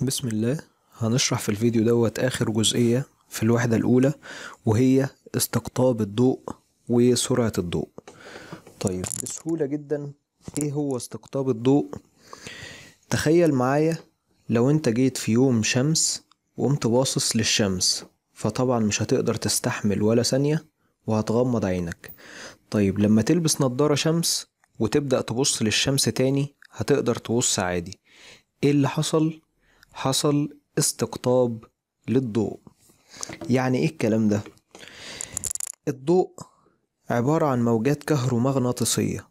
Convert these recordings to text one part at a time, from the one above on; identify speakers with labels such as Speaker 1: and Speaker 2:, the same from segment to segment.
Speaker 1: بسم الله هنشرح في الفيديو دوت آخر جزئية في الوحدة الأولى وهي استقطاب الضوء وسرعة الضوء طيب بسهولة جدا إيه هو استقطاب الضوء تخيل معايا لو أنت جيت في يوم شمس وقمت باصص للشمس فطبعا مش هتقدر تستحمل ولا ثانية وهتغمض عينك طيب لما تلبس نضارة شمس وتبدأ تبص للشمس تاني هتقدر تبص عادي ايه اللي حصل حصل استقطاب للضوء يعني ايه الكلام ده الضوء عبارة عن موجات كهرومغناطيسية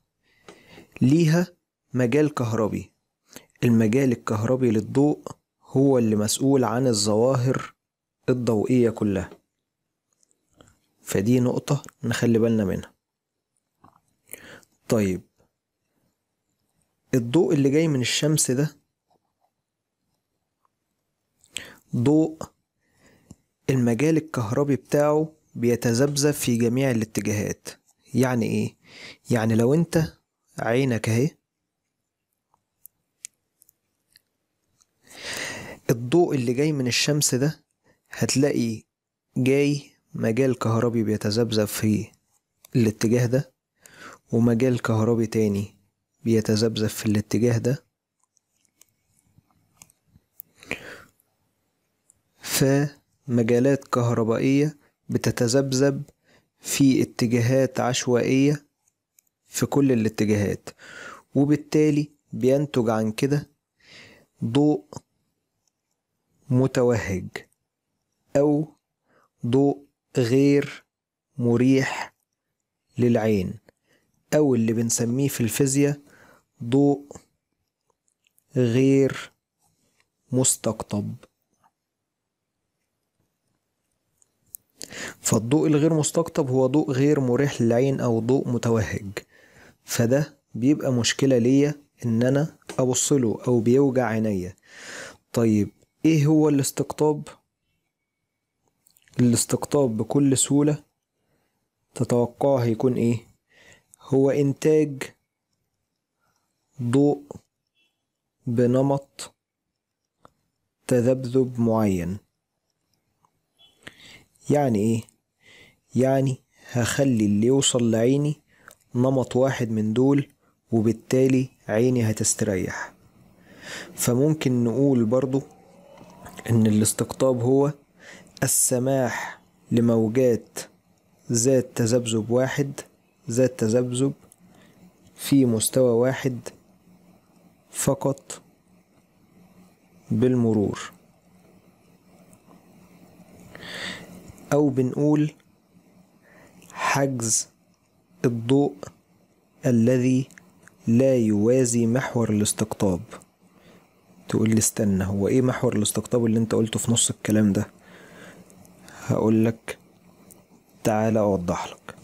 Speaker 1: ليها مجال كهربي المجال الكهربي للضوء هو اللي مسؤول عن الظواهر الضوئية كلها فدي نقطة نخلي بالنا منها طيب الضوء اللي جاي من الشمس ده ضوء المجال الكهربي بتاعه بيتذبذب في جميع الاتجاهات يعني ايه يعني لو انت عينك اهي الضوء اللي جاي من الشمس ده هتلاقي جاي مجال كهربي بيتذبذب في الاتجاه ده ومجال كهربي تاني بيتذبذب في الاتجاه ده فمجالات كهربائية بتتذبذب في اتجاهات عشوائية في كل الاتجاهات وبالتالي بينتج عن كده ضوء متوهج أو ضوء غير مريح للعين أو اللي بنسميه في الفيزياء ضوء غير مستقطب فالضوء الغير مستقطب هو ضوء غير مريح للعين أو ضوء متوهج فده بيبقى مشكلة ليا إن أنا أبصله أو بيوجع عينيا طيب إيه هو الاستقطاب؟ الاستقطاب بكل سهولة تتوقعه هيكون إيه؟ هو إنتاج ضوء بنمط تذبذب معين يعني ايه يعني هخلي اللي يوصل لعيني نمط واحد من دول وبالتالي عيني هتستريح فممكن نقول برضو ان الاستقطاب هو السماح لموجات ذات تذبذب واحد ذات تذبذب في مستوى واحد فقط بالمرور أو بنقول حجز الضوء الذي لا يوازي محور الاستقطاب تقول لي استنى هو ايه محور الاستقطاب اللي انت قلته في نص الكلام ده هقول لك تعالى اوضح لك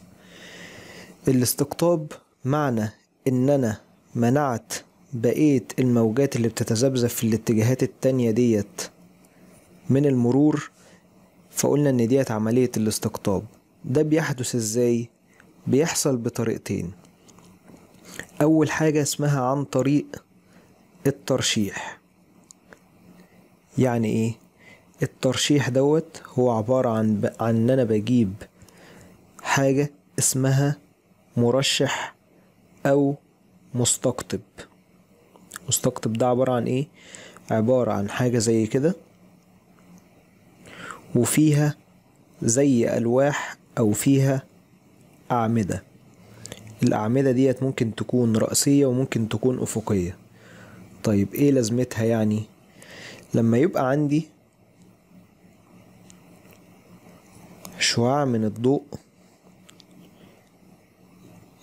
Speaker 1: الاستقطاب معنى ان انا منعت بقية الموجات اللي بتتذبذب في الاتجاهات التانية ديت من المرور فقلنا ان ديت عملية الاستقطاب ده بيحدث ازاي بيحصل بطريقتين اول حاجة اسمها عن طريق الترشيح يعني ايه الترشيح دوت هو عبارة عن ب... عن ان انا بجيب حاجة اسمها مرشح او مستقطب مستقطب ده عبارة عن ايه عبارة عن حاجة زي كده وفيها زي ألواح أو فيها أعمدة الأعمدة ديت ممكن تكون رأسية وممكن تكون أفقية طيب إيه لازمتها يعني لما يبقى عندي شعاع من الضوء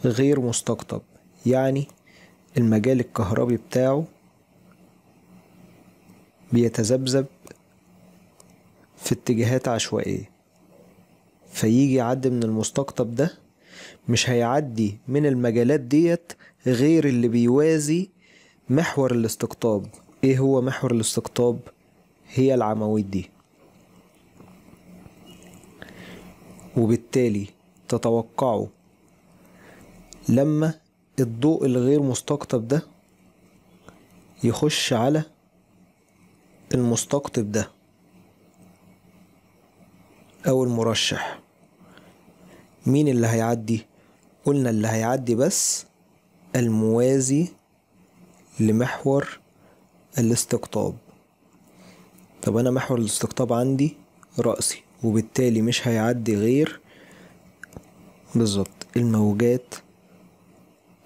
Speaker 1: غير مستقطب يعني المجال الكهربي بتاعه بيتذبذب في اتجاهات عشوائية فيجي يعدي من المستقطب ده مش هيعدي من المجالات ديت غير اللي بيوازي محور الاستقطاب ايه هو محور الاستقطاب هي العواميد دي وبالتالي تتوقعوا لما الضوء الغير مستقطب ده يخش على المستقطب ده أو المرشح مين اللي هيعدي قلنا اللي هيعدي بس الموازي لمحور الاستقطاب طب أنا محور الاستقطاب عندي رأسي وبالتالي مش هيعدي غير بالظبط الموجات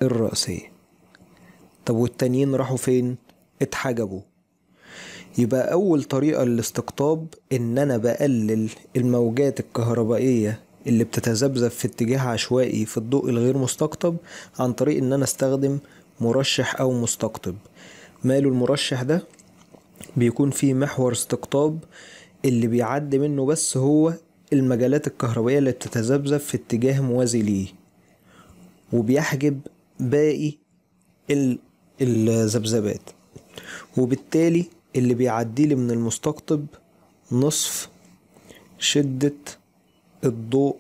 Speaker 1: الرأسية طب والتانيين راحوا فين اتحجبوا يبقى أول طريقة للاستقطاب إن أنا بقلل الموجات الكهربائية اللي بتتذبذب في اتجاه عشوائي في الضوء الغير مستقطب عن طريق إن أنا أستخدم مرشح أو مستقطب ماله المرشح ده بيكون فيه محور استقطاب اللي بيعدي منه بس هو المجالات الكهربائية اللي بتتذبذب في اتجاه موازي ليه وبيحجب باقي الذبذبات وبالتالي اللي بيعديلي من المستقطب نصف شدة الضوء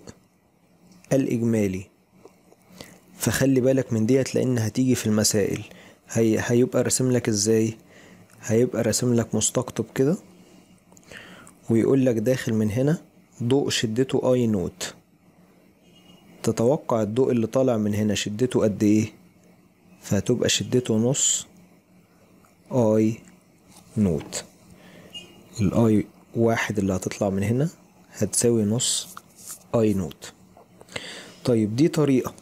Speaker 1: الإجمالي فخلي بالك من ديت لأن هتيجي في المسائل هي هيبقى رسم لك ازاي هيبقى رسم لك مستقطب كده ويقول لك داخل من هنا ضوء شدته اي نوت تتوقع الضوء اللي طالع من هنا شدته قد ايه فهتبقى شدته نص اي نوت الاي واحد اللي هتطلع من هنا هتساوي نص اي نوت طيب دي طريقة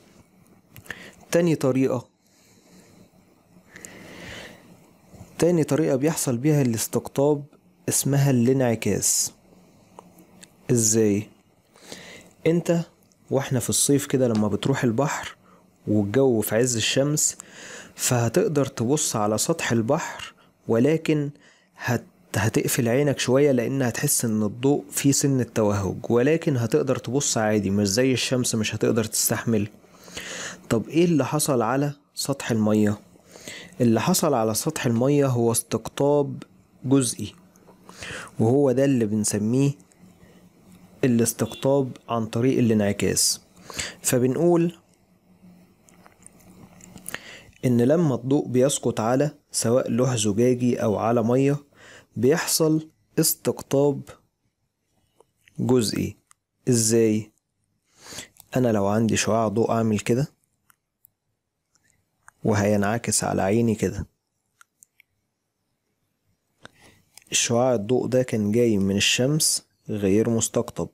Speaker 1: تاني طريقة تاني طريقة بيحصل بيها الاستقطاب اسمها الانعكاس ازاي انت واحنا في الصيف كده لما بتروح البحر والجو في عز الشمس فهتقدر تبص على سطح البحر ولكن هت هتقفل عينك شوية لأن هتحس إن الضوء فيه سن التوهج ولكن هتقدر تبص عادي مش زي الشمس مش هتقدر تستحمل طب إيه اللي حصل على سطح المية؟ اللي حصل على سطح المية هو استقطاب جزئي وهو ده اللي بنسميه الاستقطاب عن طريق الانعكاس فبنقول إن لما الضوء بيسقط على سواء لوح زجاجي أو على مية بيحصل استقطاب جزئي إزاي؟ أنا لو عندي شعاع ضوء أعمل كده وهينعكس على عيني كده الشعاع الضوء ده كان جاي من الشمس غير مستقطب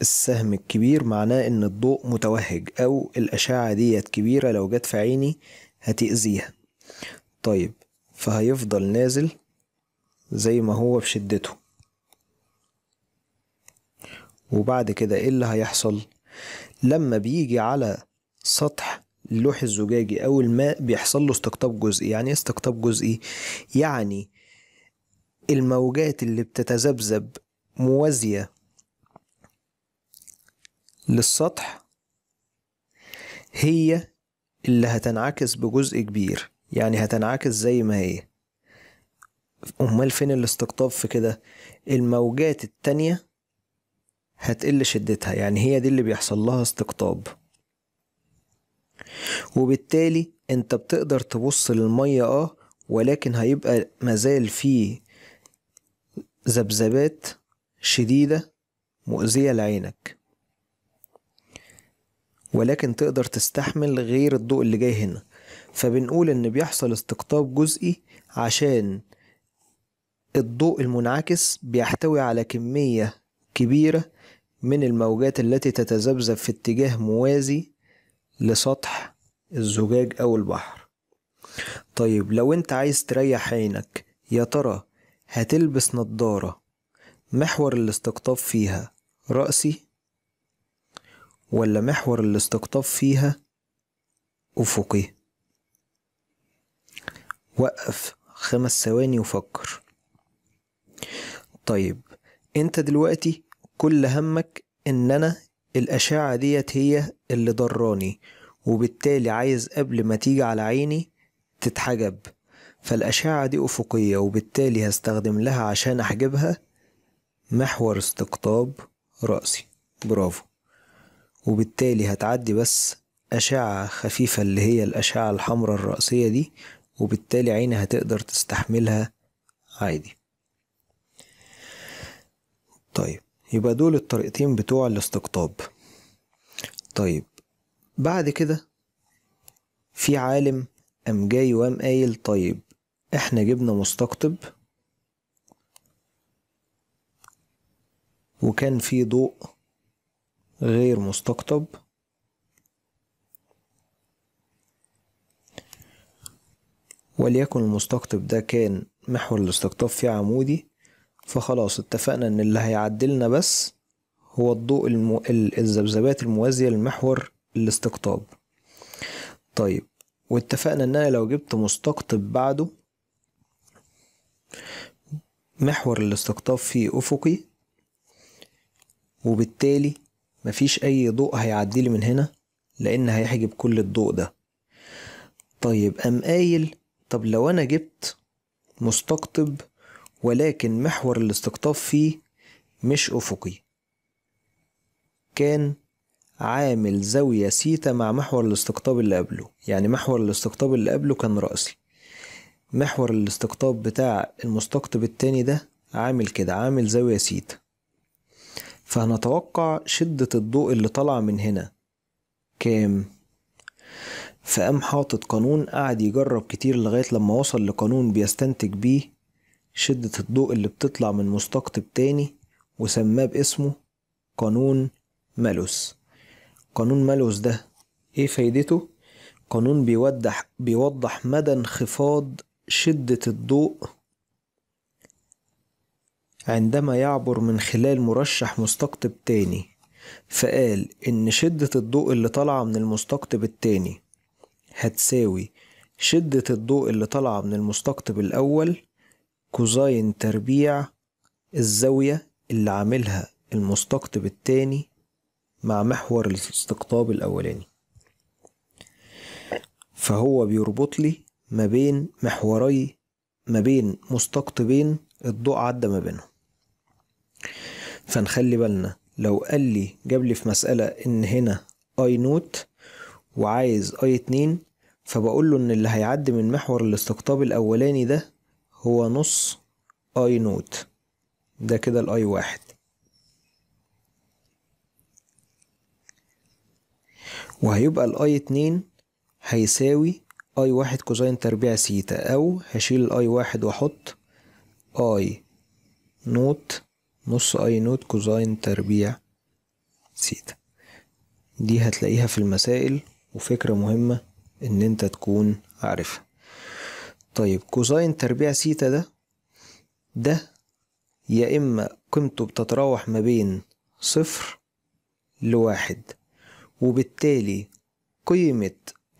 Speaker 1: السهم الكبير معناه ان الضوء متوهج او الاشعة ديت كبيرة لو جت في عيني هتأذيها طيب فهيفضل نازل زي ما هو بشدته وبعد كده ايه اللي هيحصل لما بيجي على سطح اللوح الزجاجي او الماء بيحصل له استقطاب جزئي يعني إيه استقطاب جزئي يعني الموجات اللي بتتذبذب موازية للسطح هي اللي هتنعكس بجزء كبير يعني هتنعكس زي ما هي امال فين الاستقطاب في كده الموجات التانية هتقل شدتها يعني هي دي اللي بيحصل لها استقطاب وبالتالي انت بتقدر تبص للمية اه ولكن هيبقى مازال فيه ذبذبات شديدة مؤذية لعينك ولكن تقدر تستحمل غير الضوء اللي جاي هنا فبنقول ان بيحصل استقطاب جزئي عشان الضوء المنعكس بيحتوي على كمية كبيرة من الموجات التي تتذبذب في اتجاه موازي لسطح الزجاج أو البحر طيب لو انت عايز تريح عينك يا ترى هتلبس نضارة محور الاستقطاب فيها رأسي ولا محور الاستقطاب فيها أفقي وقف خمس ثواني وفكر طيب انت دلوقتي كل همك ان انا الاشعة ديت هي اللي ضراني وبالتالي عايز قبل ما تيجي على عيني تتحجب فالأشعة دي أفقية وبالتالي هستخدم لها عشان أحجبها محور استقطاب رأسي برافو وبالتالي هتعدي بس أشعة خفيفة اللي هي الأشعة الحمراء الرأسية دي وبالتالي عيني هتقدر تستحملها عادي طيب يبقى دول الطريقتين بتوع الاستقطاب طيب بعد كده في عالم قام جاي وقام قايل طيب احنا جبنا مستقطب وكان في ضوء غير مستقطب وليكن المستقطب ده كان محور الاستقطاب فيه عمودي فخلاص اتفقنا ان اللي هيعدلنا بس هو الضوء المو... الذبذبات الموازية لمحور الاستقطاب طيب واتفقنا ان انا لو جبت مستقطب بعده محور الاستقطاب فيه افقي وبالتالي مفيش أي ضوء هيعديلي من هنا لأن هيحجب كل الضوء ده طيب قام قايل طب لو أنا جبت مستقطب ولكن محور الاستقطاب فيه مش أفقي كان عامل زاوية سيتا مع محور الاستقطاب اللي قبله يعني محور الاستقطاب اللي قبله كان رأسي محور الاستقطاب بتاع المستقطب التاني ده عامل كده عامل زاوية سيتا فهنتوقع شدة الضوء اللي طالعة من هنا كام فقام حاطط قانون قعد يجرب كتير لغاية لما وصل لقانون بيستنتج بيه شدة الضوء اللي بتطلع من مستقطب تاني وسماه باسمه قانون مالوس قانون مالوس ده ايه فايدته؟ قانون بيوضح بيوضح مدى انخفاض شدة الضوء عندما يعبر من خلال مرشح مستقطب تاني فقال إن شدة الضوء اللي طالعة من المستقطب التاني هتساوي شدة الضوء اللي طالعة من المستقطب الأول كوزاين تربيع الزاوية اللي عاملها المستقطب التاني مع محور الاستقطاب الأولاني فهو بيربط لي ما بين محوري ما بين مستقطبين الضوء عدى ما بينهم فنخلي بالنا لو قال لي جاب لي في مسألة إن هنا اي نوت وعايز اي اتنين فبقول له إن اللي هيعدي من محور الاستقطاب الأولاني ده هو نص اي نوت ده كده الاي واحد وهيبقى الاي اتنين هيساوي اي واحد كوزين تربيع سيتا او هشيل الاي واحد واحط اي نوت نص اي نوت كوزاين تربيع سيتا دي هتلاقيها في المسائل وفكرة مهمة ان انت تكون عارفها طيب كوزاين تربيع سيتا ده ده يا اما قيمته بتتراوح ما بين صفر لواحد وبالتالي قيمة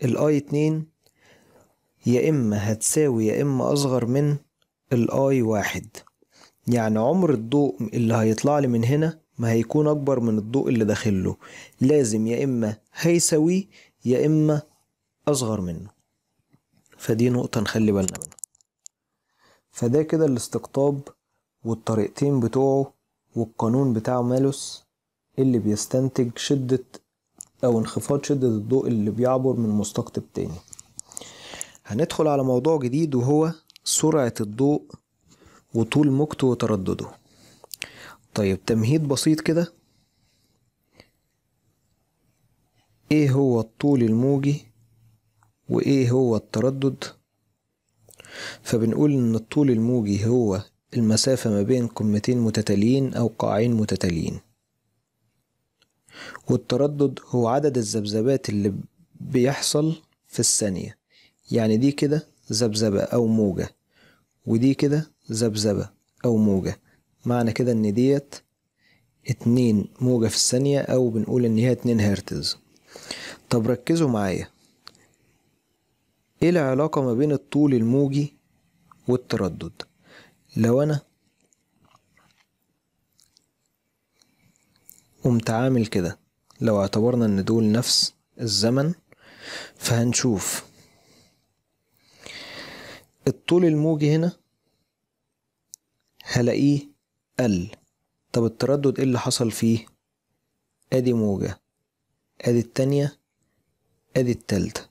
Speaker 1: الاي اتنين يا اما هتساوي يا اما اصغر من الاي واحد يعني عمر الضوء اللي هيطلع لي من هنا ما هيكون أكبر من الضوء اللي داخله لازم يا إما هيساويه يا إما أصغر منه فدي نقطة نخلي بالنا منها فده كده الاستقطاب والطريقتين بتوعه والقانون بتاع مالوس اللي بيستنتج شدة أو انخفاض شدة الضوء اللي بيعبر من مستقطب تاني هندخل على موضوع جديد وهو سرعة الضوء وطول موجته وتردده طيب تمهيد بسيط كده ايه هو الطول الموجي وايه هو التردد فبنقول ان الطول الموجي هو المسافة ما بين قمتين متتاليين او قاعين متتاليين والتردد هو عدد الذبذبات اللي بيحصل في الثانية يعني دي كده ذبذبة او موجة ودي كده ذبذبة أو موجة معنى كده إن ديت اتنين موجة في الثانية أو بنقول إن هي اتنين هرتز طب ركزوا معايا إيه العلاقة ما بين الطول الموجي والتردد لو أنا قمت عامل كده لو اعتبرنا إن دول نفس الزمن فهنشوف الطول الموجي هنا هلاقيه قل طب التردد ايه اللي حصل فيه ادي موجة ادي التانية ادي التالتة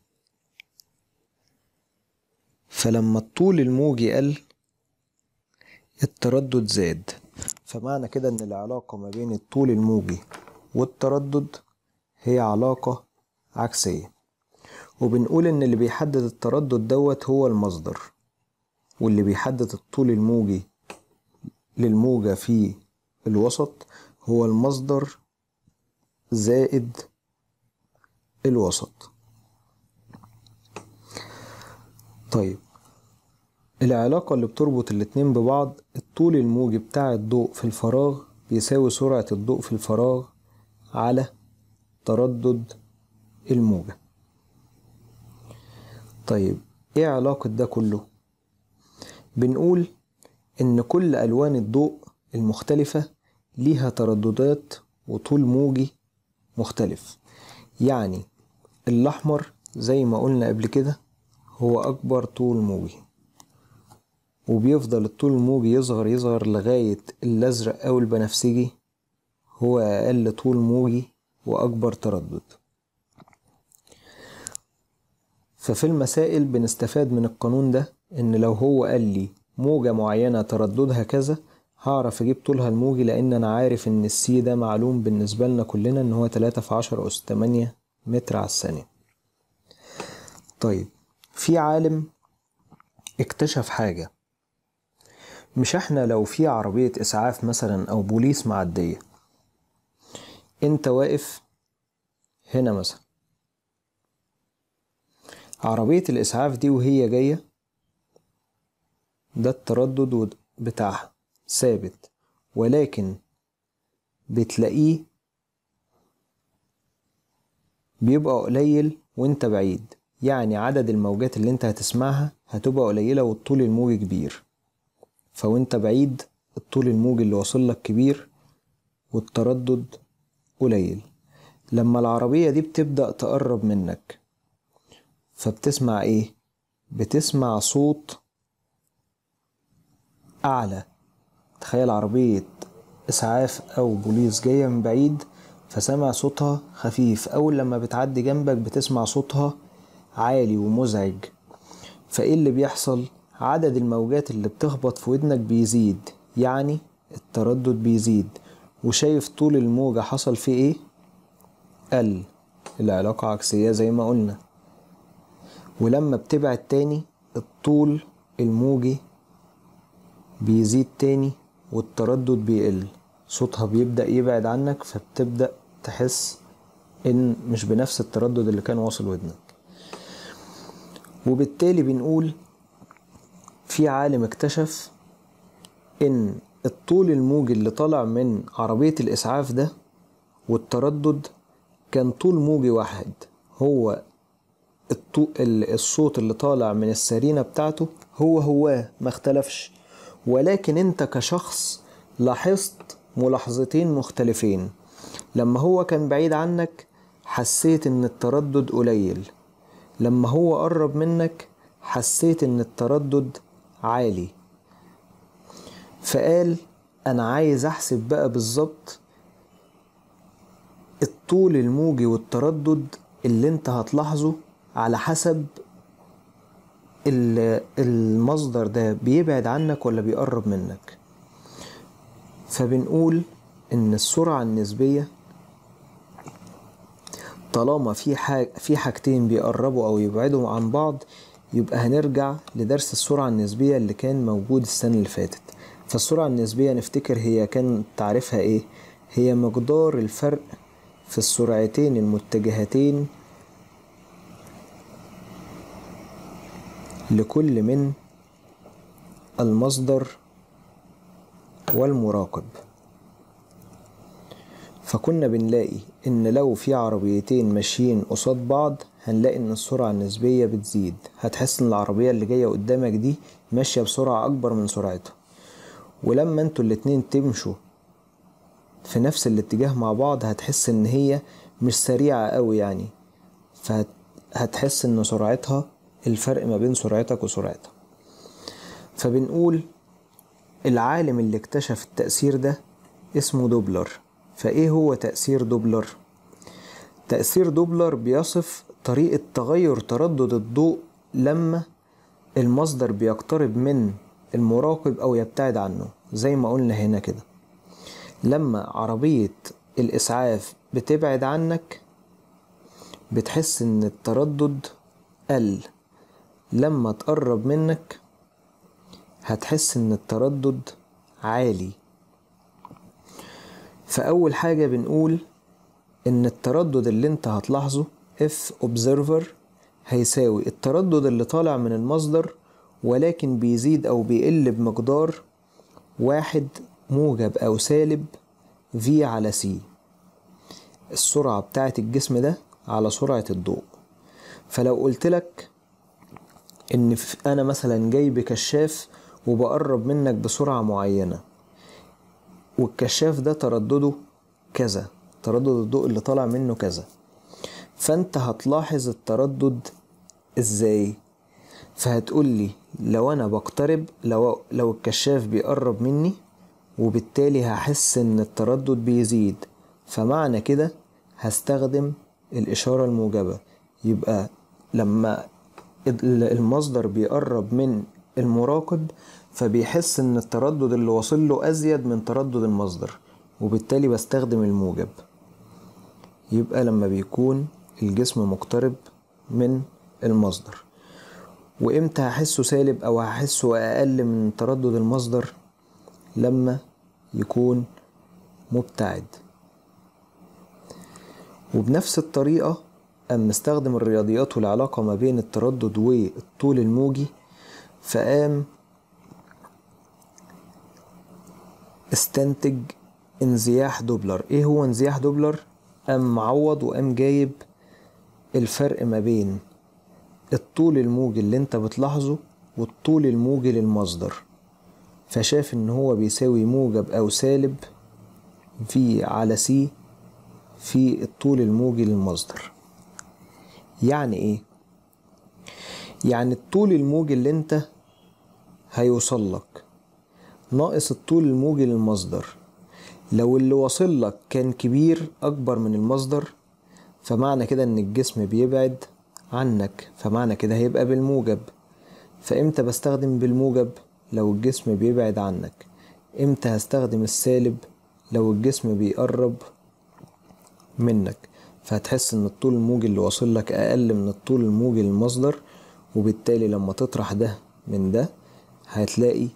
Speaker 1: فلما الطول الموجي قل التردد زاد فمعنى كده ان العلاقة ما بين الطول الموجي والتردد هي علاقة عكسية وبنقول ان اللي بيحدد التردد دوت هو المصدر واللي بيحدد الطول الموجي للموجة في الوسط هو المصدر زائد الوسط طيب العلاقة اللي بتربط الاتنين ببعض الطول الموجي بتاع الضوء في الفراغ بيساوي سرعة الضوء في الفراغ على تردد الموجة طيب ايه علاقة ده كله بنقول إن كل ألوان الضوء المختلفة ليها ترددات وطول موجي مختلف يعني الأحمر زي ما قلنا قبل كده هو أكبر طول موجي وبيفضل الطول الموجي يصغر يصغر لغاية الأزرق أو البنفسجي هو أقل طول موجي وأكبر تردد ففي المسائل بنستفاد من القانون ده إن لو هو قال لي موجة معينة ترددها كذا هعرف اجيب طولها الموجي لان انا عارف ان السي ده معلوم بالنسبة لنا كلنا ان هو تلاتة في عشرة اس تمانية متر على الثانية طيب في عالم اكتشف حاجة مش احنا لو في عربية اسعاف مثلا او بوليس معدية انت واقف هنا مثلا عربية الاسعاف دي وهي جاية ده التردد بتاعها ثابت ولكن بتلاقيه بيبقى قليل وانت بعيد يعني عدد الموجات اللي انت هتسمعها هتبقى قليلة والطول الموجي كبير فوانت بعيد الطول الموجي اللي وصل لك كبير والتردد قليل لما العربية دي بتبدأ تقرب منك فبتسمع ايه؟ بتسمع صوت أعلى تخيل عربية إسعاف أو بوليس جاية من بعيد فسمع صوتها خفيف أول لما بتعدي جنبك بتسمع صوتها عالي ومزعج فإيه اللي بيحصل؟ عدد الموجات اللي بتخبط في ودنك بيزيد يعني التردد بيزيد وشايف طول الموجة حصل فيه إيه؟ قل العلاقة عكسية زي ما قلنا ولما بتبعد تاني الطول الموجي بيزيد تاني والتردد بيقل صوتها بيبدأ يبعد عنك فبتبدأ تحس إن مش بنفس التردد اللي كان واصل ودنك وبالتالي بنقول في عالم اكتشف إن الطول الموجي اللي طالع من عربية الإسعاف ده والتردد كان طول موجي واحد هو الصوت اللي طالع من السرينة بتاعته هو هو ما اختلفش ولكن انت كشخص لاحظت ملاحظتين مختلفين لما هو كان بعيد عنك حسيت ان التردد قليل لما هو قرب منك حسيت ان التردد عالي فقال انا عايز احسب بقى بالظبط الطول الموجي والتردد اللي انت هتلاحظه على حسب المصدر ده بيبعد عنك ولا بيقرب منك فبنقول ان السرعة النسبية طالما في حاجة في حاجتين بيقربوا او يبعدوا عن بعض يبقى هنرجع لدرس السرعة النسبية اللي كان موجود السنة اللي فاتت فالسرعة النسبية نفتكر هي كان تعريفها ايه هي مقدار الفرق في السرعتين المتجهتين لكل من المصدر والمراقب فكنا بنلاقي إن لو في عربيتين ماشيين قصاد بعض هنلاقي إن السرعة النسبية بتزيد هتحس إن العربية اللي جاية قدامك دي ماشية بسرعة أكبر من سرعتها ولما انتوا الاتنين تمشوا في نفس الاتجاه مع بعض هتحس إن هي مش سريعة أوي يعني فهتحس إن سرعتها الفرق ما بين سرعتك وسرعتها فبنقول العالم اللي اكتشف التأثير ده اسمه دوبلر فإيه هو تأثير دوبلر؟ تأثير دوبلر بيصف طريقة تغير تردد الضوء لما المصدر بيقترب من المراقب أو يبتعد عنه زي ما قلنا هنا كده لما عربية الإسعاف بتبعد عنك بتحس إن التردد قل لما تقرب منك هتحس ان التردد عالي فأول حاجة بنقول ان التردد اللي انت هتلاحظه F observer هيساوي التردد اللي طالع من المصدر ولكن بيزيد أو بيقل بمقدار واحد موجب أو سالب V على C السرعة بتاعة الجسم ده على سرعة الضوء فلو قلت لك ان انا مثلا جاي بكشاف وبقرب منك بسرعه معينه والكشاف ده تردده كذا تردد الضوء اللي طالع منه كذا فانت هتلاحظ التردد ازاي فهتقول لي لو انا بقترب لو لو الكشاف بيقرب مني وبالتالي هحس ان التردد بيزيد فمعنى كده هستخدم الاشاره الموجبه يبقى لما المصدر بيقرب من المراقب فبيحس ان التردد اللي واصل له ازيد من تردد المصدر وبالتالي بستخدم الموجب يبقى لما بيكون الجسم مقترب من المصدر وامتى هحسه سالب او هحسه اقل من تردد المصدر لما يكون مبتعد وبنفس الطريقه قام مستخدم الرياضيات والعلاقة ما بين التردد والطول الموجي فقام استنتج انزياح دوبلر ايه هو انزياح دوبلر قام معوض وقام جايب الفرق ما بين الطول الموجي اللي انت بتلاحظه والطول الموجي للمصدر فشاف ان هو بيساوي موجب او سالب في على سي في الطول الموجي للمصدر يعني ايه يعني الطول الموجي اللي انت هيوصل لك ناقص الطول الموجي للمصدر لو اللي وصل لك كان كبير اكبر من المصدر فمعنى كده ان الجسم بيبعد عنك فمعنى كده هيبقى بالموجب فامتى بستخدم بالموجب لو الجسم بيبعد عنك امتى هستخدم السالب لو الجسم بيقرب منك فهتحس ان الطول الموجي اللي واصل لك اقل من الطول الموجي المصدر وبالتالي لما تطرح ده من ده هتلاقي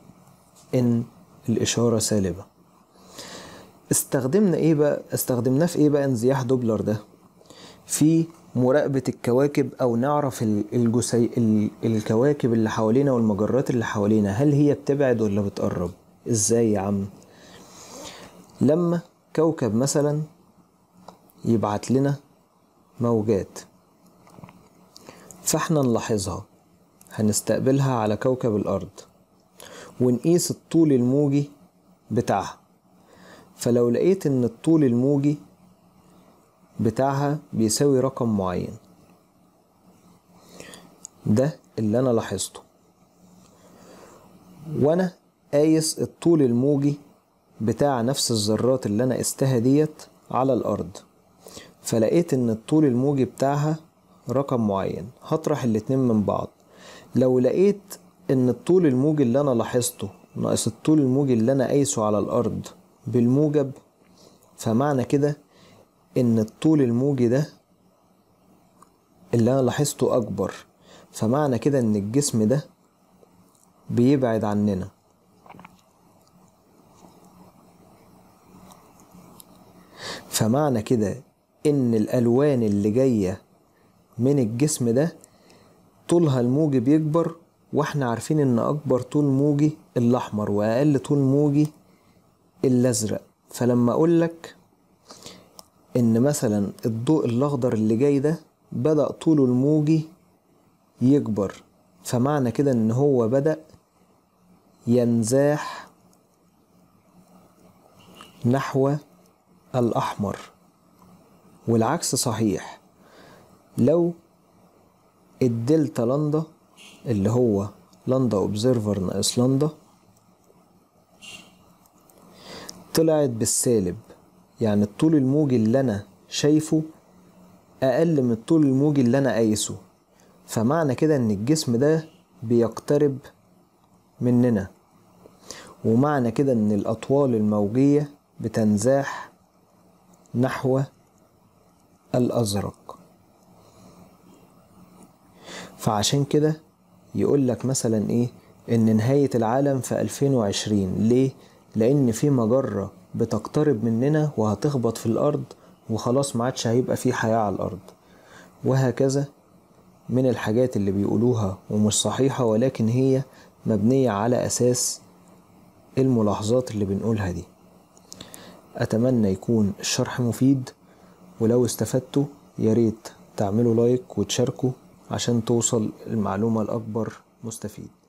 Speaker 1: ان الاشاره سالبه استخدمنا ايه بقى استخدمناه في ايه بقى انزياح دوبلر ده في مراقبة الكواكب أو نعرف الجسي... الكواكب اللي حوالينا والمجرات اللي حوالينا هل هي بتبعد ولا بتقرب إزاي يا عم لما كوكب مثلا يبعت لنا موجات فاحنا نلاحظها هنستقبلها على كوكب الأرض ونقيس الطول الموجي بتاعها فلو لقيت إن الطول الموجي بتاعها بيساوي رقم معين ده اللي أنا لاحظته وأنا قايس الطول الموجي بتاع نفس الذرات اللي أنا قستها ديت على الأرض فلقيت ان الطول الموجي بتاعها رقم معين هطرح الاتنين من بعض لو لقيت ان الطول الموجي اللي انا لاحظته ناقص الطول الموجي اللي انا قايسه على الارض بالموجب فمعنى كده ان الطول الموجي ده اللي انا لاحظته اكبر فمعنى كده ان الجسم ده بيبعد عننا فمعنى كده ان الالوان اللي جايه من الجسم ده طولها الموجي بيكبر واحنا عارفين ان اكبر طول موجي الاحمر واقل طول موجي الازرق فلما اقولك ان مثلا الضوء الاخضر اللي جاي ده بدا طوله الموجي يكبر فمعنى كده ان هو بدا ينزاح نحو الاحمر والعكس صحيح لو الدلتا لندا اللي هو لندا اوبزرفر ناقص لندا طلعت بالسالب يعني الطول الموجي اللي انا شايفه اقل من الطول الموجي اللي انا قايسه فمعنى كده ان الجسم ده بيقترب مننا ومعنى كده ان الاطوال الموجيه بتنزاح نحو الأزرق فعشان كده يقول لك مثلا إيه إن نهاية العالم في 2020 ليه؟ لأن في مجرة بتقترب مننا وهتخبط في الأرض وخلاص ما عادش هيبقى في حياة على الأرض وهكذا من الحاجات اللي بيقولوها ومش صحيحة ولكن هي مبنية على أساس الملاحظات اللي بنقولها دي أتمنى يكون الشرح مفيد ولو استفدتوا يا ريت تعملوا لايك وتشاركوا عشان توصل المعلومة لأكبر مستفيد